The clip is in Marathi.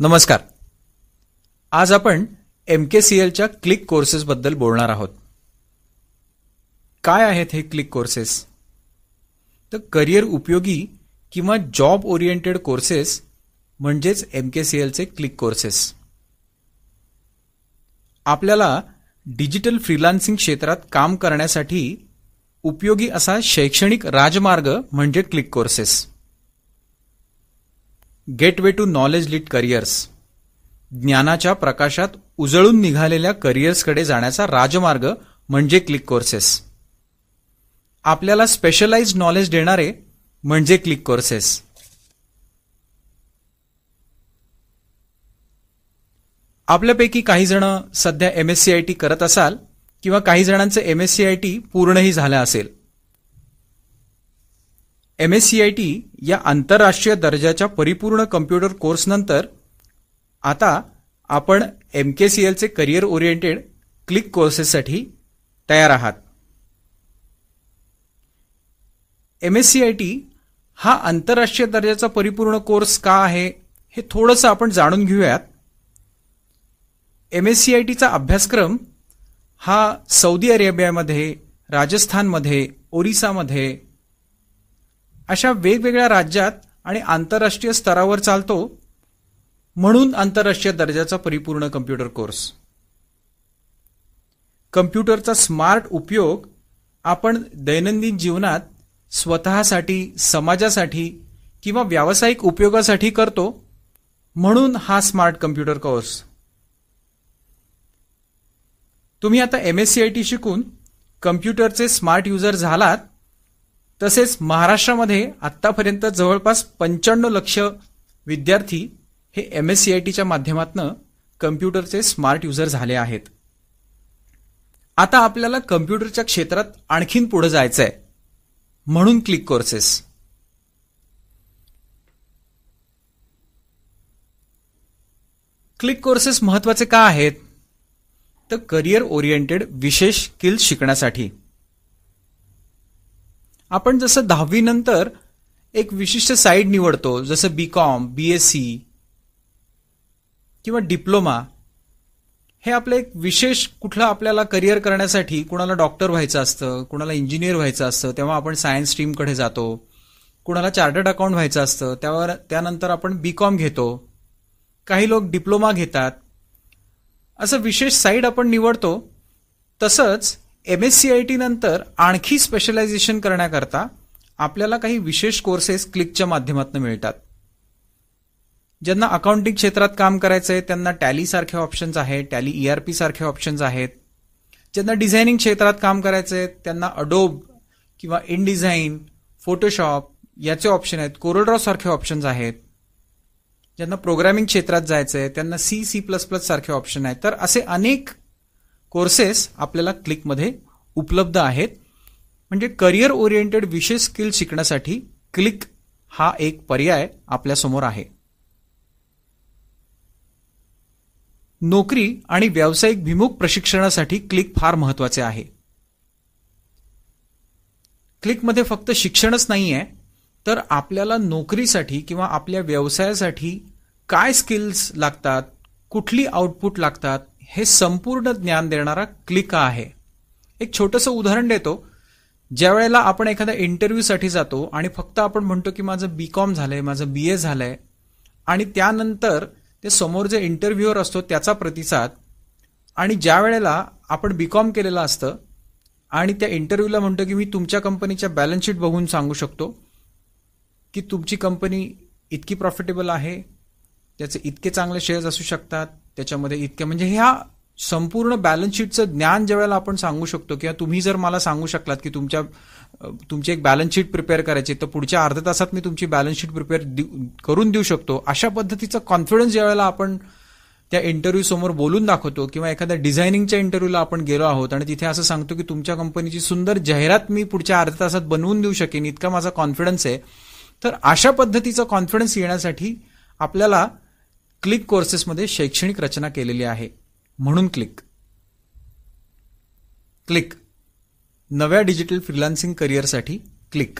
नमस्कार आज आपण एम के सी एलच्या क्लिक कोर्सेसबद्दल बोलणार आहोत काय आहेत हे क्लिक कोर्सेस तर करिअर उपयोगी किंवा जॉब ओरिएंटेड कोर्सेस म्हणजेच एम के सी एलचे क्लिक कोर्सेस आपल्याला डिजिटल फ्रीलान्सिंग क्षेत्रात काम करण्यासाठी उपयोगी असा शैक्षणिक राजमार्ग म्हणजे click courses gateway to knowledge lit careers ज्ञानाच्या प्रकाशात उजळून निघालेल्या करिअर्सकडे जाण्याचा राजमार्ग म्हणजे क्लिक कोर्सेस आपल्याला स्पेशलाइज नॉलेज देणारे म्हणजे क्लिक कोर्सेस आपल्यापैकी काही जण सध्या M S C I T करत असाल किंवा काही जणांचं M S C I T पूर्णही झालं असेल M S C I T या आंतरराष्ट्रीय दर्जाच्या परिपूर्ण कम्प्युटर कोर्सनंतर आता आपण एम के सी एलचे करिअर ओरिएंटेड क्लिक कोर्सेससाठी तयार आहात M S C I T हा आंतरराष्ट्रीय दर्जाचा परिपूर्ण कोर्स का आहे हे थोडंसं आपण जाणून घेऊयात एम एस सी आय टीचा अभ्यासक्रम हा सौदी अरेबियामध्ये राजस्थानमध्ये ओरिसामध्ये अशा वेगवेगळ्या राज्यात आणि आंतरराष्ट्रीय स्तरावर चालतो म्हणून आंतरराष्ट्रीय दर्जाचा परिपूर्ण कम्प्युटर कोर्स कम्प्युटरचा स्मार्ट उपयोग आपण दैनंदिन जीवनात स्वतःसाठी समाजासाठी किंवा व्यावसायिक उपयोगासाठी करतो म्हणून हा स्मार्ट कम्प्युटर कोर्स तुम्ही आता M S C I T शिकून कम्प्युटरचे स्मार्ट युजर झालात तसेच महाराष्ट्रामध्ये आत्तापर्यंत जवळपास पंच्याण्णव लक्ष विद्यार्थी हे एम एस सी आय टीच्या माध्यमातून कम्प्युटरचे स्मार्ट युजर झाले आहेत आता आपल्याला कम्प्युटरच्या क्षेत्रात आणखीन पुढे जायचं आहे म्हणून क्लिक कोर्सेस क्लिक कोर्सेस महत्वाचे का आहेत तर करिअर ओरिएंटेड विशेष स्किल्स शिकण्यासाठी आपण जसं दहावीनंतर एक विशिष्ट साईड निवडतो जसं B com B S C किंवा डिप्लोमा हे आपलं एक विशेष कुठलं आपल्याला करिअर करण्यासाठी कुणाला डॉक्टर व्हायचं असतं कुणाला इंजिनियर व्हायचं असतं तेव्हा आपण सायन्स स्ट्रीमकडे जातो कुणाला चार्टर्ड अकाउंट व्हायचं असतं त्यावर त्यानंतर आपण बी कॉम घेतो काही लोक डिप्लोमा घेतात असं विशेष साईड आपण निवडतो तसंच M S C I T नंतर आणखी स्पेशलायझेशन करण्याकरता आपल्याला काही विशेष कोर्सेस क्लिकच्या माध्यमातून मिळतात ज्यांना अकाउंटिंग क्षेत्रात काम करायचं आहे त्यांना टॅली सारखे ऑप्शन्स आहेत टॅली ई आर पी सारखे ऑप्शन्स आहेत ज्यांना डिझायनिंग क्षेत्रात काम करायचं आहे त्यांना अडोब किंवा डिझाईन फोटोशॉप याचे ऑप्शन आहेत कोरोड्रॉ सारखे ऑप्शन्स आहेत ज्यांना प्रोग्रामिंग क्षेत्रात जायचं आहे त्यांना सी सी प्लस प्लस सारखे ऑप्शन आहेत तर असे अनेक कोर्सेस आपल्याला क्लिकमध्ये उपलब्ध आहेत म्हणजे करिअर ओरिएंटेड विशेष स्किल शिकण्यासाठी क्लिक हा एक पर्याय आपल्यासमोर आहे नोकरी आणि व्यावसायिक भिमुख प्रशिक्षणासाठी क्लिक फार महत्वाचे आहे क्लिकमध्ये फक्त शिक्षणच नाही आहे तर आपल्याला नोकरीसाठी किंवा आपल्या व्यवसायासाठी काय स्किल्स लागतात कुठली आउटपुट लागतात हे संपूर्ण ज्ञान देणारा क्लिक आहे एक छोटंसं उदाहरण देतो ज्या वेळेला आपण एखाद्या इंटरव्ह्यूसाठी जातो आणि फक्त आपण म्हणतो की माझं बी कॉम झालंय माझं बी ए झालंय आणि त्यानंतर ते समोर जे इंटरव्ह्यूअर असतो त्याचा प्रतिसाद आणि ज्या वेळेला आपण बी कॉम केलेलं असतं आणि त्या इंटरव्ह्यूला म्हणतो की मी तुमच्या कंपनीच्या बॅलन्सशीट बघून सांगू शकतो की तुमची कंपनी इतकी प्रॉफिटेबल आहे त्याचे इतके चांगले शेअर्स असू शकतात त्याच्यामध्ये इतक्या म्हणजे ह्या संपूर्ण बॅलन्स शीटचं ज्ञान ज्यावेळेला आपण सांगू शकतो किंवा तुम्ही जर मला सांगू शकलात की तुमच्या तुमची एक बॅलन्स शीट प्रिपेअर करायची तर पुढच्या अर्ध्या तासात मी तुमची बॅलन्स शीट प्रिपेअर करून देऊ शकतो अशा पद्धतीचा कॉन्फिडन्स ज्यावेळेला आपण त्या इंटरव्ह्यू समोर बोलून दाखवतो किंवा एखाद्या डिझायनिंगच्या इंटरव्ह्यूला आपण गेलो आहोत आणि तिथे असं सांगतो की तुमच्या कंपनीची सुंदर जाहिरात मी पुढच्या अर्ध्या तासात बनवून देऊ शकेन इतका माझा कॉन्फिडन्स आहे तर अशा पद्धतीचा कॉन्फिडन्स येण्यासाठी आपल्याला क्लिक कोर्सेसमध्ये शैक्षणिक रचना केलेली आहे म्हणून क्लिक क्लिक नव्या डिजिटल फ्रीलान्सिंग करिअरसाठी क्लिक